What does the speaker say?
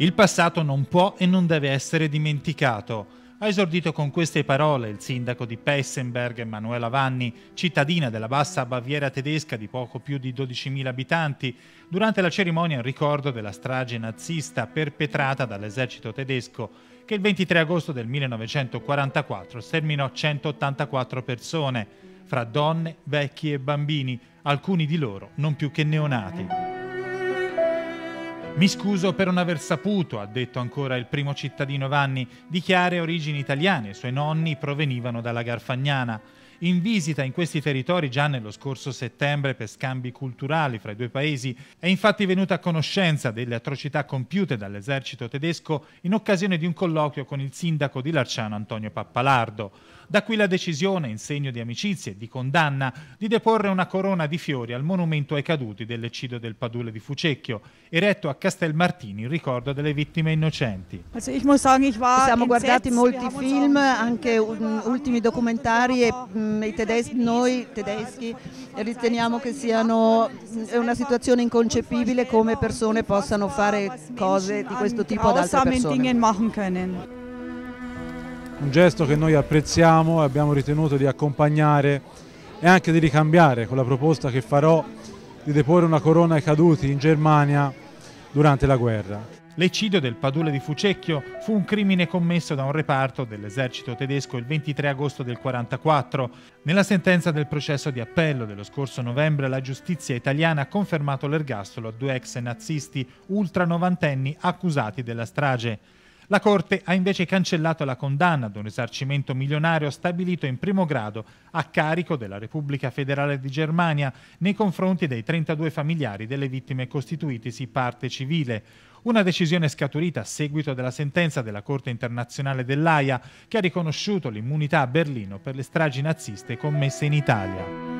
Il passato non può e non deve essere dimenticato. Ha esordito con queste parole il sindaco di Pessenberg, Emanuela Vanni, cittadina della bassa Baviera tedesca di poco più di 12.000 abitanti, durante la cerimonia in ricordo della strage nazista perpetrata dall'esercito tedesco, che il 23 agosto del 1944 sterminò 184 persone, fra donne, vecchi e bambini, alcuni di loro non più che neonati. Mi scuso per non aver saputo, ha detto ancora il primo cittadino Vanni, di chiare origini italiane, i suoi nonni provenivano dalla Garfagnana. In visita in questi territori già nello scorso settembre per scambi culturali fra i due paesi, è infatti venuta a conoscenza delle atrocità compiute dall'esercito tedesco in occasione di un colloquio con il sindaco di Larciano Antonio Pappalardo. Da qui la decisione, in segno di amicizia e di condanna, di deporre una corona di fiori al monumento ai caduti dell'eccidio del Padule di Fucecchio, eretto a Castel Martini in ricordo delle vittime innocenti. Siamo guardati molti film, anche ultimi documentari e tedeschi, noi tedeschi riteniamo che siano una situazione inconcepibile come persone possano fare cose di questo tipo ad altre persone un gesto che noi apprezziamo e abbiamo ritenuto di accompagnare e anche di ricambiare con la proposta che farò di deporre una corona ai caduti in Germania durante la guerra. L'eccidio del Padule di Fucecchio fu un crimine commesso da un reparto dell'esercito tedesco il 23 agosto del 1944. Nella sentenza del processo di appello dello scorso novembre la giustizia italiana ha confermato l'ergastolo a due ex nazisti ultra novantenni accusati della strage. La Corte ha invece cancellato la condanna ad un risarcimento milionario stabilito in primo grado a carico della Repubblica Federale di Germania nei confronti dei 32 familiari delle vittime costituitisi parte civile. Una decisione scaturita a seguito della sentenza della Corte internazionale dell'AIA che ha riconosciuto l'immunità a Berlino per le stragi naziste commesse in Italia.